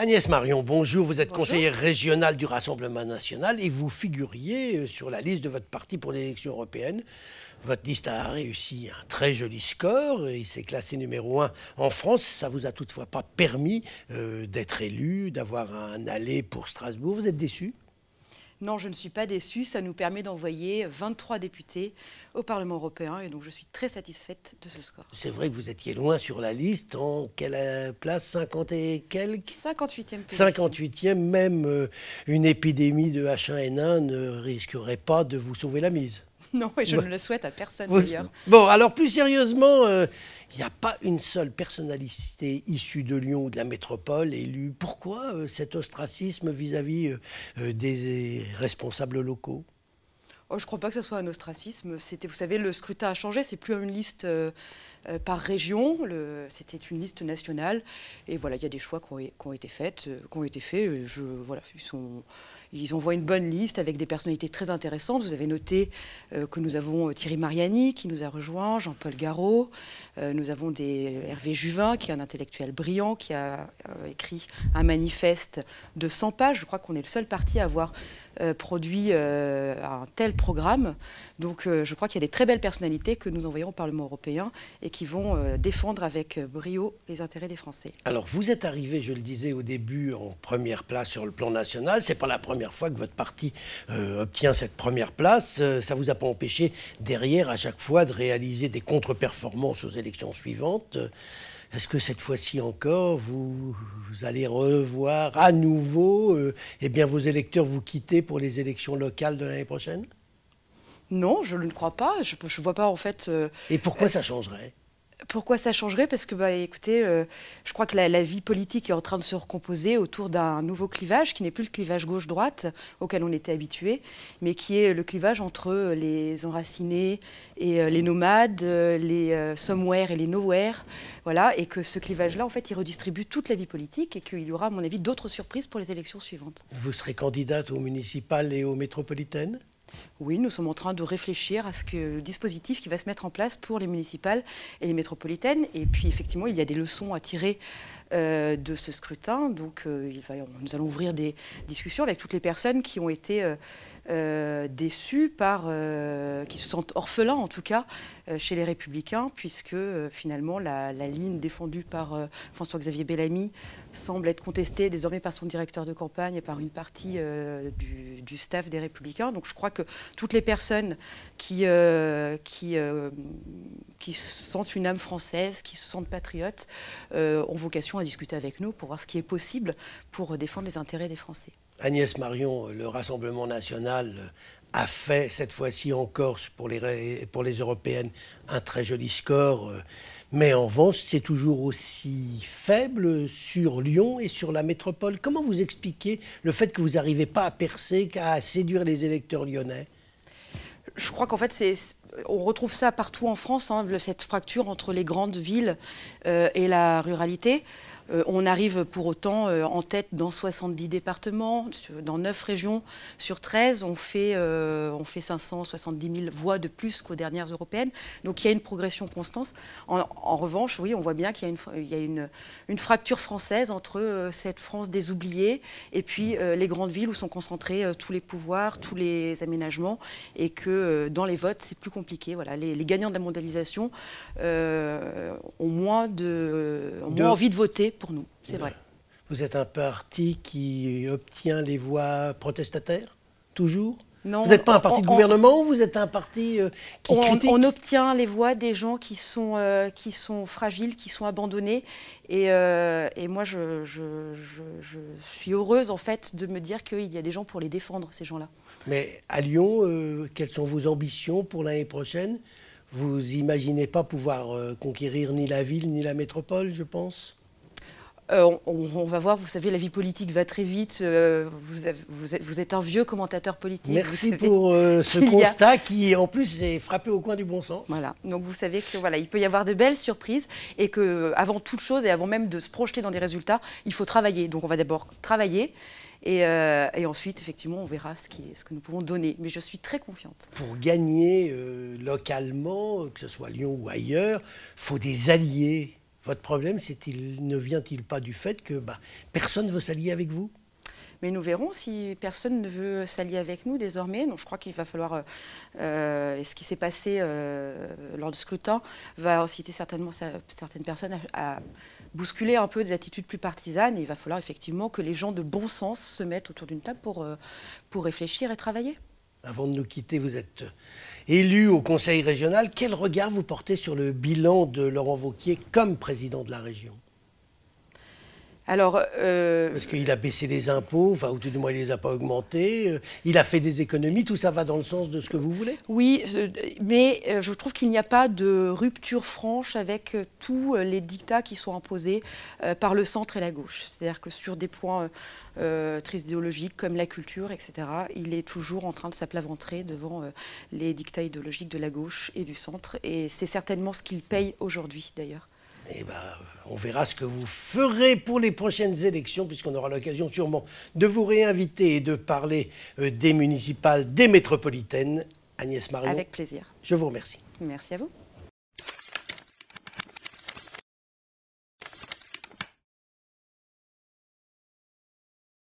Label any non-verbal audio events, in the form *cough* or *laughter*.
Agnès Marion, bonjour. Vous êtes conseillère régionale du Rassemblement national et vous figuriez euh, sur la liste de votre parti pour l'élection européenne. Votre liste a réussi un très joli score. Il s'est classé numéro un en France. Ça vous a toutefois pas permis euh, d'être élu, d'avoir un aller pour Strasbourg. Vous êtes déçu non, je ne suis pas déçue. Ça nous permet d'envoyer 23 députés au Parlement européen. Et donc, je suis très satisfaite de ce score. C'est vrai que vous étiez loin sur la liste. En quelle euh, place 50 et quelques 58e. 58e, même euh, une épidémie de H1N1 ne risquerait pas de vous sauver la mise. *laughs* Non, et je bah. ne le souhaite à personne d'ailleurs. Bon, alors plus sérieusement, il euh, n'y a pas une seule personnalité issue de Lyon ou de la métropole élue. Pourquoi euh, cet ostracisme vis-à-vis euh, des responsables locaux Oh, je ne crois pas que ce soit un ostracisme. C'était, vous savez, le scrutin a changé. C'est plus une liste euh, par région. C'était une liste nationale. Et voilà, il y a des choix qui ont, été faits. Euh, qui ont été faits euh, je, ils, ils envoient une bonne liste avec des personnalités très intéressantes. Vous avez noté que nous avons Thierry Mariani qui nous a rejoint, Jean-Paul Garraud. nous avons des Hervé Juvin qui est un intellectuel brillant qui a écrit un manifeste de 100 pages. Je crois qu'on est le seul parti à avoir produit un tel programme. Donc je crois qu'il y a des très belles personnalités que nous envoyons au Parlement européen et qui vont euh, défendre avec euh, brio les intérêts des Français. Alors vous êtes arrivé, je le disais au début, en première place sur le plan national. C'est pas la première fois que votre parti euh, obtient cette première place. ça vous a pas empêché derrière à chaque fois de réaliser des contre-performances aux élections suivantes. Est-ce que cette fois-ci encore, vous, allez revoir à nouveau eh bien, vos électeurs vous quitter pour les élections locales de l'année prochaine Non, je ne crois pas. Je ne vois pas en fait. Et pourquoi ça changerait pourquoi ça changerait Parce que, bah, écoutez, euh, je crois que la, vie politique est en train de se recomposer autour d'un nouveau clivage qui n'est plus le clivage gauche-droite auquel on était habitué, mais qui est le clivage entre euh, les enracinés et euh, les nomades, les somewhere et les nowhere. Voilà, et que ce clivage-là, en fait, il redistribue toute la vie politique et qu'il y aura, à mon avis, d'autres surprises pour les élections suivantes. Vous serez candidate aux municipales et aux métropolitaines oui, nous sommes en train de réfléchir à ce que dispositif qui va se mettre en place pour les municipales et les métropolitaines. Et puis effectivement, il y a des leçons à tirer euh, de ce scrutin. Donc euh, nous allons ouvrir des discussions avec toutes les personnes qui ont été euh, déçues par, qui se sentent orphelins en tout cas chez les Républicains, puisque finalement la, ligne défendue par François-Xavier Bellamy semble être contestée désormais par son directeur de campagne et par une partie du, staff des Républicains. Donc je crois que toutes les personnes qui qui sentent une âme française, qui se sentent patriotes, euh, ont vocation à discuter avec nous pour voir ce qui est possible pour défendre les intérêts des Français. Agnès Marion, le Rassemblement national a fait cette fois-ci en Corse pour les, pour les Européennes un très joli score, mais en revanche c'est toujours aussi faible sur Lyon et sur la métropole. Comment vous expliquez le fait que vous n'arrivez pas à percer, à séduire les électeurs lyonnais Je crois qu'en fait c'est on retrouve ça partout en France, hein, cette fracture entre les grandes villes euh, et la ruralité. Euh, on arrive pour autant euh, en tête dans 70 départements, dans 9 régions sur 13. On fait, euh, on fait 570 000 voix de plus qu'aux dernières européennes. Donc il y a une progression constante. En, revanche, oui, on voit bien qu'il y a, une, il une, fracture française entre cette France des oubliés et puis les grandes villes où sont concentrés tous les pouvoirs, tous les aménagements et que dans les votes, c'est plus compliqué. Voilà. Les, gagnants de la mondialisation ont moins, de, ont moins envie de voter pour nous, c'est vrai. Vous êtes un parti qui obtient les voix protestataires, toujours non, vous n'êtes pas un parti de gouvernement, vous êtes un parti euh, qui on, critique. on, obtient les voix des gens qui sont, euh, qui sont fragiles, qui sont abandonnés. Et, euh, et moi, je, suis heureuse, en fait, de me dire qu'il y a des gens pour les défendre, ces gens-là. Mais à Lyon, quelles sont vos ambitions pour l'année prochaine Vous imaginez pas pouvoir conquérir ni la ville, ni la métropole, je pense euh, on, va voir, vous savez, la vie politique va très vite. Euh, vous, êtes, un vieux commentateur politique. Merci pour euh, ce *laughs* constat qui, en plus, est frappé au coin du bon sens. Voilà. Donc vous savez que voilà, il peut y avoir de belles surprises et qu'avant toute chose et avant même de se projeter dans des résultats, il faut travailler. Donc on va d'abord travailler. Et, ensuite, effectivement, on verra ce, que nous pouvons donner. Mais je suis très confiante. Pour gagner localement, que ce soit à Lyon ou ailleurs, faut des alliés. Votre problème, c'est il ne vient-il pas du fait que bah, personne ne veut s'allier avec vous mais nous verrons si personne ne veut s'allier avec nous désormais. Donc je crois qu'il va falloir, euh, ce qui s'est passé euh, lors du scrutin, va inciter certainement certaines personnes à, bousculer un peu des attitudes plus partisanes. Et il va falloir effectivement que les gens de bon sens se mettent autour d'une table pour, euh, pour réfléchir et travailler avant de nous quitter, vous êtes élu au Conseil régional. Quel regard vous portez sur le bilan de Laurent Vauquier comme président de la région alors, euh, Parce qu'il a baissé les impôts, enfin, ou tout du moins, il les a pas augmentés. Euh, il a fait des économies. Tout ça va dans le sens de ce que vous voulez. Oui, mais euh, je trouve qu'il n'y a pas de rupture franche avec tous les dictats qui sont imposés par le centre et la gauche. C'est-à-dire que sur des points très idéologiques comme la culture, etc., il est toujours en train de s'aplaventrer devant les dictats idéologiques de la gauche et du centre. Et c'est certainement ce qu'il paye aujourd'hui, d'ailleurs. Eh ben, on verra ce que vous ferez pour les prochaines élections, puisqu'on aura l'occasion sûrement de vous réinviter et de parler euh, des municipales, des métropolitaines. Agnès Marion. Avec plaisir. Je vous remercie. Merci à vous.